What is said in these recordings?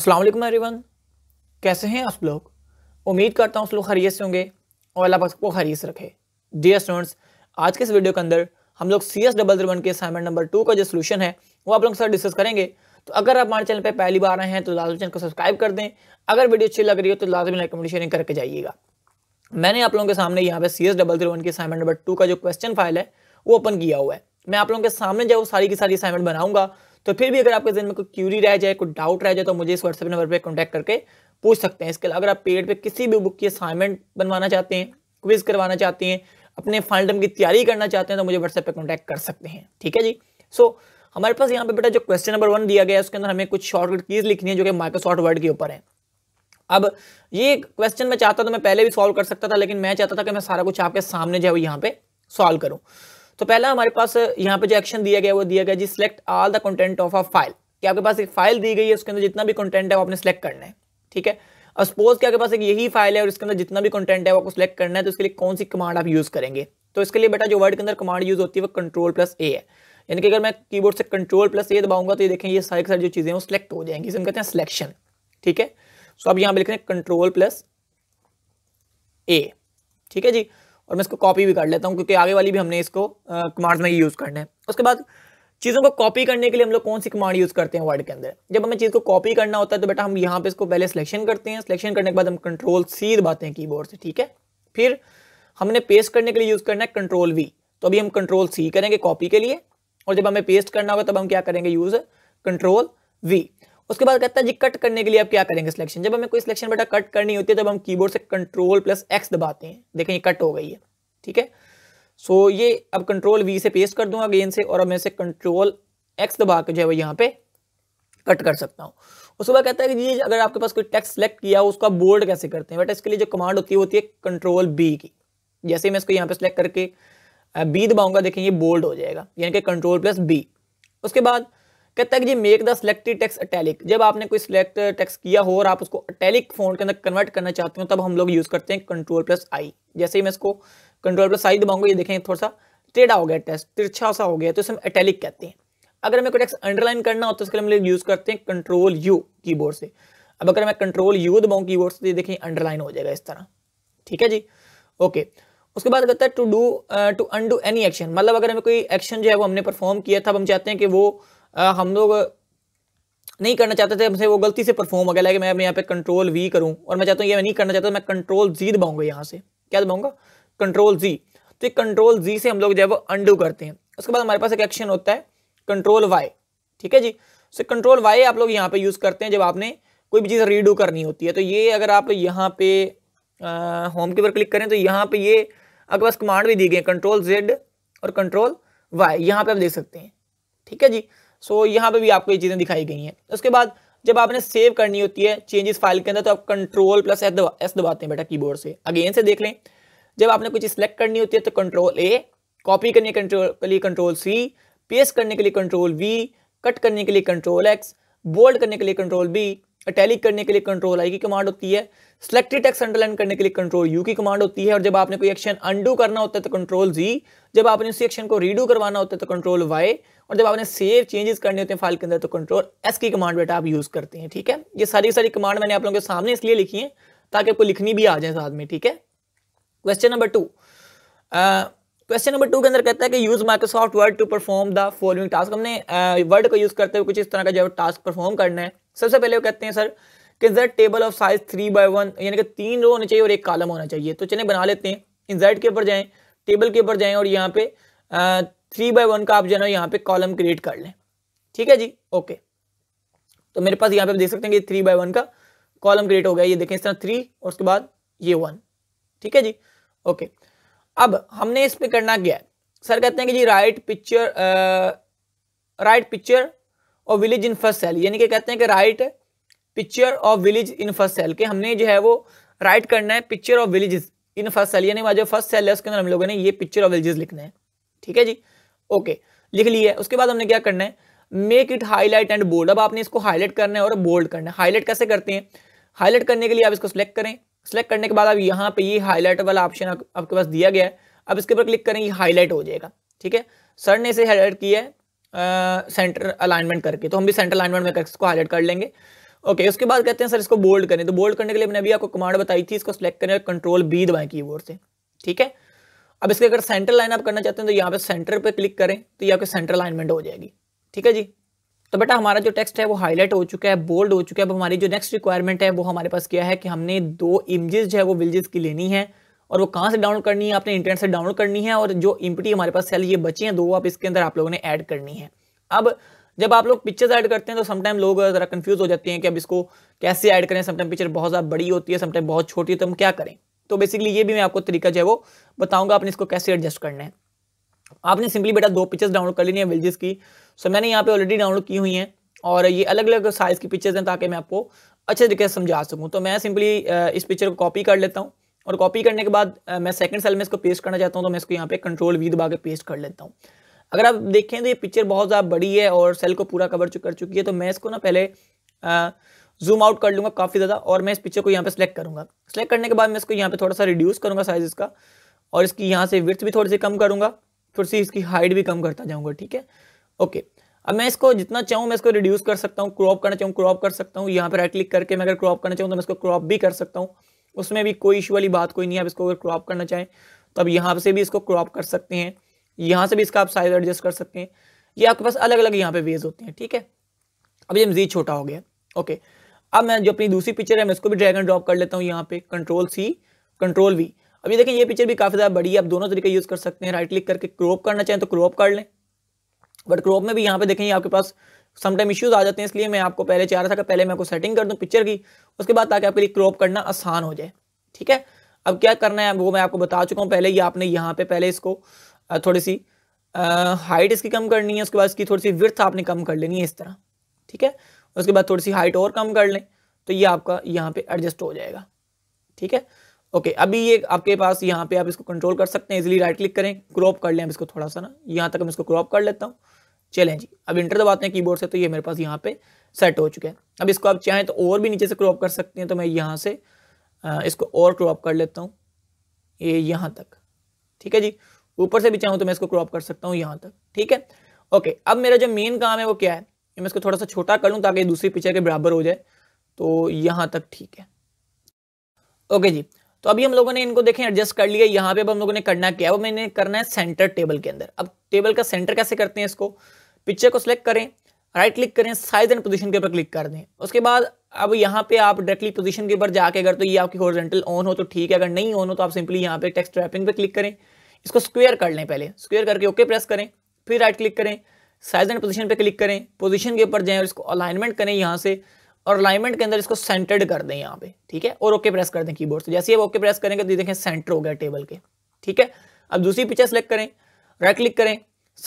Aslam everyone कैसे हैं आप लोग उम्मीद करता हूँ आप लोग खरीत से होंगे और अल्लाह पाक को खरीत रखे डियर स्टूडेंट्स आज के इस वीडियो के अंदर हम लोग C S double zero one के असाइनमेंट नंबर टू का जो सोल्यूशन है वो आप लोग साथ डिस्कस करेंगे तो अगर आप हमारे चैनल पर पहली बार आए हैं तो लाजमी चैनल को सब्सक्राइब कर दें अगर वीडियो अच्छी लग रही हो तो लाजमी लाइक शेयरिंग करके जाइएगा मैंने आप लोगों के सामने यहाँ पे C S double zero one के असाइनमेंट नंबर टू का जो क्वेश्चन फाइल है वो ओपन किया हुआ है मैं आप लोगों के सामने जो सारी की सारी असाइनमेंट बनाऊंगा तो फिर भी अगर आपके जहन में कोई क्यूरी रह जाए कोई डाउट रह जाए तो मुझे इस व्हाट्सएप नंबर पर कॉन्टैक्ट करके पूछ सकते हैं इसके अलावा अगर आप पेड पर किसी भी बुक की असाइनमेंट बनवाना चाहते हैं क्विज करवाना चाहते हैं अपने फाइनल की तैयारी करना चाहते हैं तो मुझे व्हाट्सएप पर कॉन्टैक्ट कर सकते हैं ठीक है जी सो हमारे पास यहाँ पे बेटा जो क्वेश्चन नंबर वन दिया गया है उसके अंदर हमें कुछ शॉर्टकट कीज लिखनी है जो कि माइक्रोसॉफ्ट वर्ड के ऊपर है अब ये क्वेश्चन मैं चाहता तो मैं पहले भी सॉल्व कर सकता था लेकिन मैं चाहता था कि मैं सारा कुछ आपके सामने जो है यहाँ पे सॉल्व करूँ तो पहला हमारे पास यहाँ पे जो एक्शन दिया गया वो दिया गया जी select all the content of a file कि आपके पास एक फाइल दी गई है उसके अंदर जितना भी कंटेंट है वो आपने सेलेक्ट करना है ठीक है और सपोज के आपके पास एक यही फाइल है और इसके अंदर जितना भी कंटेंट है वो आपको सेलेक्ट करना है तो इसके लिए कौन सी कमांड आप यूज़ करेंगे तो इसके लिए बेटा जो वर्ड के अंदर कमांड यूज़ होती है वो कंट्रोल प्लस ए है यानी कि अगर मैं की से कंट्रोल प्लस ए दबाऊंगा तो ये देखें ये सारी सारी जो चीज़ें वो सिलेक्ट हो जाएंगी इसमें कहते हैं सिलेक्शन ठीक है सो अब यहाँ पर लिख रहे हैं कंट्रोल प्लस ए ठीक है जी और मैं इसको कॉपी भी कर लेता हूँ क्योंकि आगे वाली भी हमने इसको कमांड्स में यूज़ करना है उसके बाद चीज़ों को कॉपी करने के लिए हम लोग कौन सी कमांड यूज़ करते हैं वर्ड के अंदर जब हमें चीज़ को कॉपी करना होता है तो बेटा हम यहाँ पे इसको पहले सिलेक्शन करते हैं सिलेक्शन करने के बाद हम कंट्रोल सी दबाते हैं कीबोर्ड से ठीक है फिर हमने पेस्ट करने के लिए यूज़ करना है कंट्रोल वी तो अभी हम कंट्रोल सी करेंगे कॉपी के लिए और जब हमें पेस्ट करना होगा तब हम क्या करेंगे यूज़ कंट्रोल वी उसके बाद कहता है जी कट करने के लिए आप क्या करेंगे सिलेक्शन जब हमें कोई सिलेक्शन बेटा कट करनी होती है तब हम कीबोर्ड से कंट्रोल प्लस एक्स दबाते हैं देखें ये कट हो गई है ठीक है सो ये अब कंट्रोल वी से पेस्ट कर दूंगा गेंद से और अब मैं इसे कंट्रोल एक्स दबा के जो है वो यहाँ पे कट कर सकता हूँ उसके बाद कहता है कि जी अगर आपके पास कोई टेक्स्ट सेलेक्ट किया हो उसका बोल्ड कैसे करते हैं बेटा इसके लिए जो कमांड होती है होती है कंट्रोल बी की जैसे मैं इसको यहाँ पे सिलेक्ट करके बी दबाऊंगा देखें ये बोल्ड हो जाएगा यानी कि कंट्रोल प्लस बी उसके बाद कहता है कि जी make the selected text italic जब आपने कोई सिलेक्ट टेक्स्ट किया हो और आप उसको अटैलिक फोन के अंदर कन्वर्ट करना चाहते हो तब हम लोग यूज़ करते हैं कंट्रोल प्लस आई जैसे ही मैं इसको कंट्रोल प्लस आई दबाऊंगा ये देखें थोड़ा सा टेढ़ा हो गया टेस्ट तिरछा सा हो गया तो इसे हम अटैलिक कहते हैं अगर हमें कोई टेक्स्ट अंडरलाइन करना हो तो उसके लिए हम लोग यूज़ करते हैं कंट्रोल यू कीबोर्ड से अब अगर मैं कंट्रोल यू दबाऊँ कीबोर्ड से तो देखें अंडरलाइन हो जाएगा इस तरह ठीक है जी ओके उसके बाद कहता है to do to undo any action मतलब अगर हमें कोई एक्शन जो है वो हमने परफॉर्म किया था हम चाहते हैं कि वो हम लोग नहीं करना चाहते थे हमसे वो गलती से परफॉर्म हो गया लगे मैं अपने यहाँ पे कंट्रोल वी करूँ और मैं चाहता हूँ ये मैं नहीं करना चाहता मैं कंट्रोल जी दबाऊंगा यहाँ से क्या दबाऊंगा कंट्रोल जी तो ये कंट्रोल जी से हम लोग जो है वो अंडू करते हैं उसके बाद हमारे पास एक एक्शन होता है कंट्रोल वाई ठीक है जी सो कंट्रोल वाई आप लोग यहाँ पे यूज़ करते हैं जब आपने कोई भी चीज़ रीडू करनी होती है तो ये अगर आप यहाँ पे होम के ऊपर क्लिक करें तो यहाँ पे ये आपके पास कमांड भी दी गई है कंट्रोल जेड और कंट्रोल वाई यहाँ पे आप देख सकते हैं ठीक है जी सो यहाँ पे भी आपको ये चीज़ें दिखाई गई हैं उसके बाद जब आपने सेव करनी होती है चेंजेस फाइल के अंदर तो आप कंट्रोल प्लस एस दबा एस दबाते हैं बेटा कीबोर्ड से अगेन से देख लें जब आपने कुछ सिलेक्ट करनी होती है तो कंट्रोल ए कॉपी करने कंट्रोल के लिए कंट्रोल सी पेस्ट करने के लिए कंट्रोल वी कट करने के लिए कंट्रोल एक्स बोल्ड करने के लिए कंट्रोल बी अटैलिक करने के लिए कंट्रोल आई की कमांड होती है सिलेक्टेड टेक्स अंडरलाइन करने के लिए कंट्रोल यू की कमांड होती है और जब आपने कोई एक्शन अंडू करना होता है तो कंट्रोल जी जब आपने उसी एक्शन को रीडू करवाना होता है तो कंट्रोल वाई और जब आपने सेव चेंजेस करने होते हैं फाइल के अंदर तो कंट्रोल एस की कमांड बेटा आप यूज़ करते हैं ठीक है ये सारी सारी कमांड मैंने आप लोगों के सामने इसलिए लिखी है ताकि आपको लिखनी भी आ जाए साथ में ठीक है question number two question number two के अंदर कहता है कि use Microsoft Word to perform the following task हमने वर्ड को यूज़ करते हुए कुछ इस तरह का जो टास्क परफॉर्म करना है सबसे पहले वो कहते हैं सर कि sir table of size three by one यानी कि तीन रो होने चाहिए और एक कालम होना चाहिए तो चले बना लेते हैं इंजर्ट के ऊपर जाए टेबल के ऊपर जाए और यहाँ पे थ्री बाय वन का आप जो है ना यहाँ पे कॉलम क्रिएट कर लें ठीक है जी ओके तो मेरे पास यहाँ पे आप देख सकते हैं कि थ्री बाय वन का कॉलम क्रिएट हो गया ये देखें इस तरह थ्री और उसके बाद ये वन ठीक है जी ओके अब हमने इस पे करना क्या है सर कहते हैं कि जी राइट पिक्चर राइट पिक्चर और विलेज इन फर्स्ट सेल यानी कि कहते हैं कि राइट पिक्चर और विलेज इन फर्स्ट सेल के हमने जो है वो राइट करना है picture of village in first cell यानी जो फर्स्ट सेल है उसके अंदर हम लोगों ने ये पिक्चर ऑफ विलेजेस लिखना है ठीक है जी ओके लिख लिया है उसके बाद हमने क्या करना है make it highlight and bold अब आपने इसको हाईलाइट करना है और बोल्ड करना है हाईलाइट कैसे करते हैं हाईलाइट करने के लिए आप इसको सिलेक्ट करें सेलेक्ट करने के बाद अब यहाँ पे ये हाईलाइट वाला ऑप्शन आपके पास दिया गया है अब इसके ऊपर क्लिक करेंगे हाईलाइट हो जाएगा ठीक है सर ने इसे हाईलाइट किया है सेंटर अलाइनमेंट करके तो हम भी सेंटर अलाइनमेंट में इसको हाईलाइट कर लेंगे ओके उसके बाद कहते हैं सर इसको बोल्ड करें तो बोल्ड करने के लिए मैंने अभी आपको कमांड बताई थी इसको सेलेक्ट करें कंट्रोल बी दबाएं कीबोर्ड से ठीक है अब इसके अगर सेंटर लाइन आप करना चाहते हैं तो यहाँ पे सेंटर पे क्लिक करें तो ये आपके सेंटर अलाइनमेंट हो जाएगी ठीक है जी तो बेटा हमारा जो टेक्स्ट है वो हाईलाइट हो चुका है बोल्ड हो चुका है अब हमारी जो नेक्स्ट रिक्वायरमेंट है वो हमारे पास क्या है कि हमने दो इमेजेस जो है वो विलेजेस की लेनी है और वो कहाँ से डाउनलोड करनी है आपने इंटरनेट से डाउनलोड करनी है और जो इम्पिटी हमारे पास सेल ये बची हैं दो आप इसके अंदर आप लोगों ने ऐड करनी है अब जब आप लोग पिक्चर्स ऐड करते हैं तो समटाइम लोग ज़रा कन्फ्यूज़ हो जाते हैं कि अब इसको कैसे ऐड करें समटाइम पिक्चर बहुत ज़्यादा बड़ी होती है समटाइम बहुत छोटी है तो हम क्या करें तो बेसिकली ये भी मैं आपको तरीका जो है वो बताऊंगा आपने इसको कैसे एडजस्ट करना है आपने सिंपली बेटा दो पिक्चर्स डाउनलोड कर लेनी है विलजेस की सो मैंने यहाँ पे ऑलरेडी डाउनलोड की हुई हैं और ये अलग अलग साइज़ की पिक्चर्स हैं ताकि मैं आपको अच्छे तरीके से समझा सकूँ तो मैं सिंपली इस पिक्चर को कॉपी कर लेता हूँ और कॉपी करने के बाद मैं सेकंड सेल में इसको पेस्ट करना चाहता हूँ तो मैं इसको यहाँ पे कंट्रोल वी दबा के पेस्ट कर लेता हूँ अगर आप देखें तो ये पिक्चर बहुत ज़्यादा बड़ी है और सेल को पूरा कवर कर चुकी है तो मैं इसको ना पहले जूम आउट कर लूँगा काफ़ी ज़्यादा और मैं इस पिक्चर को यहाँ पे सेलेक्ट करूँगा सेलेक्ट करने के बाद मैं इसको यहाँ पे थोड़ा सा रिड्यूस करूँगा साइज़ इसका और इसकी यहाँ से विर्थ भी थोड़ी सी कम करूँगा फिर से इसकी हाइट भी कम करता जाऊंगा ठीक है ओके अब मैं इसको जितना चाहूँ मैं इसको रिड्यूस कर सकता हूँ क्रॉप करना चाहूँ क्रॉप कर सकता हूँ यहाँ पर राइट क्लिक करके मैं अगर क्रॉप करना चाहूँ तो मैं इसको क्रॉप भी कर सकता हूँ उसमें भी कोई इशू वाली बात कोई नहीं है आप इसको अगर क्रॉप करना चाहें तो अब यहाँ से भी इसको क्रॉप कर सकते हैं यहाँ से भी इसका आप साइज एडजस्ट कर सकते हैं ये आपके पास अलग अलग यहाँ पे वेज होते हैं ठीक है अब ये मजीद छोटा हो गया ओके अब मैं जो अपनी दूसरी पिक्चर है मैं इसको भी ड्रैग एंड ड्रॉप कर लेता हूँ यहाँ पे कंट्रोल सी कंट्रोल वी अभी देखिए ये पिक्चर भी काफ़ी ज़्यादा बड़ी है आप दोनों तरीके यूज़ कर सकते हैं राइट क्लिक करके क्रॉप करना चाहें तो क्रॉप कर लें बट क्रॉप में भी यहाँ पे देखेंगे आपके पास समटाइम इश्यूज आ जाते हैं इसलिए मैं आपको पहले चाह रहा था कि पहले मैं आपको सेटिंग कर दूँ पिक्चर की उसके बाद ताकि आपके लिए क्रॉप करना आसान हो जाए ठीक है अब क्या करना है वो मैं आपको बता चुका हूँ पहले ही आपने यहाँ पे पहले इसको थोड़ी सी हाइट इसकी कम करनी है उसके बाद इसकी थोड़ी सी विर्थ आपने कम कर लेनी है इस तरह ठीक है उसके बाद थोड़ी सी हाइट और कम कर लें तो ये आपका यहाँ पे एडजस्ट हो जाएगा ठीक है ओके okay, अभी ये आपके पास यहाँ पे आप इसको कंट्रोल कर सकते हैं इजिली राइट क्लिक करें क्रॉप कर लें इसको थोड़ा सा ना यहाँ तक मैं इसको क्रॉप कर लेता हूँ चलें जी अब इंटर दबाते हैं कीबोर्ड से तो ये मेरे पास यहाँ पे सेट हो चुका है अब इसको आप चाहें तो और भी नीचे से क्रॉप कर सकते हैं तो मैं यहाँ से इसको और क्रॉप कर लेता हूँ ये यहाँ तक ठीक है जी ऊपर से भी चाहूँ तो मैं इसको क्रॉप कर सकता हूँ यहाँ तक ठीक है ओके अब मेरा जो मेन काम है वो क्या है मैं इसको थोड़ा सा छोटा कर लूँ ताकि दूसरी पिक्चर के बराबर हो जाए तो यहाँ तक ठीक है ओके जी तो अभी हम लोगों ने इनको देखें एडजस्ट कर लिया यहाँ पे अब हम लोगों ने करना क्या है मैंने करना है सेंटर टेबल के अंदर अब टेबल का सेंटर कैसे करते हैं इसको पिक्चर को सिलेक्ट करें राइट क्लिक करें साइज एंड पोजीशन के ऊपर क्लिक कर दें उसके बाद अब यहाँ पे आप डायरेक्टली पोजीशन के ऊपर जाके अगर तो ये आपकी हॉरिजेंटल ऑन हो तो ठीक है अगर नहीं ऑन हो तो आप सिंपली यहाँ पे टेक्स्ट रैपिंग पे क्लिक करें इसको स्क्वेयर कर लें पहले स्क्वेयर करके ओके प्रेस करें फिर राइट क्लिक करें साइज एंड पोजीशन पे क्लिक करें पोजीशन के ऊपर जाएं और इसको अलाइनमेंट करें यहाँ से और अलाइनमेंट के अंदर इसको सेंटर्ड कर दें यहाँ पे ठीक है और ओके प्रेस कर दें कीबोर्ड से जैसे ही आप ओके प्रेस करेंगे तो देखें सेंटर हो गया टेबल के ठीक है अब दूसरी पिक्चर सेलेक्ट करें राइट क्लिक करें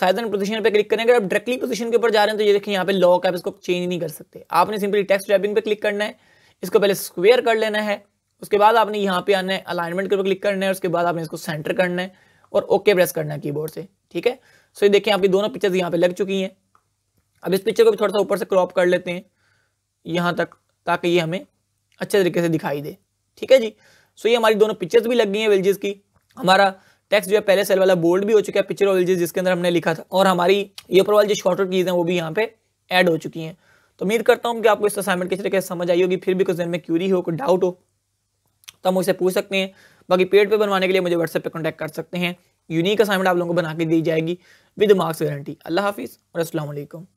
एंड पोजिशन पे क्लिक करेंगे अगर आप डायरेक्टली पोजिशन के ऊपर जा रहे हैं तो ये देखें यहाँ पे लॉक आप इसको चेंज नहीं कर सकते आपने सिंपली टेक्स टैपिंग पे क्लिक करना है इसको पहले स्क्वेयर कर लेना है उसके बाद आपने यहाँ पे आना है अलाइनमेंट के ऊपर क्लिक करना है उसके बाद आपने इसको सेंटर करना है और ओके प्रेस करना है कीबोर्ड से ठीक है सो ये देखें आपकी दोनों पिक्चर्स यहाँ पे लग चुकी हैं अब इस पिक्चर को भी थोड़ा सा ऊपर से क्रॉप कर लेते हैं यहाँ तक ताकि ये हमें अच्छे तरीके से दिखाई दे ठीक है जी सो ये हमारी दोनों पिक्चर्स भी लग गई हैं वेलजेस की हमारा टेक्स्ट जो है पहले सेल वाला बोल्ड भी हो चुका है पिक्चर और वेलजेस जिसके अंदर हमने लिखा था और हमारी ये ऊपर वाली जो शॉर्टकट कीज़ हैं वो भी यहाँ पे ऐड हो चुकी हैं तो उम्मीद करता हूँ कि आपको इस असाइनमेंट किस तरीके से समझ आई होगी फिर भी कुछ दिन में क्यूरी हो कोई डाउट हो तो हम उसे पूछ सकते हैं बाकी पेड पर बनवाने के लिए मुझे व्हाट्सएप पे कॉन्टैक्ट कर सकते हैं यूनिक असाइनमेंट आप लोगों को बना के दी जाएगी विद मार्क्स गारंटी अल्लाह हाफिज़ और असलम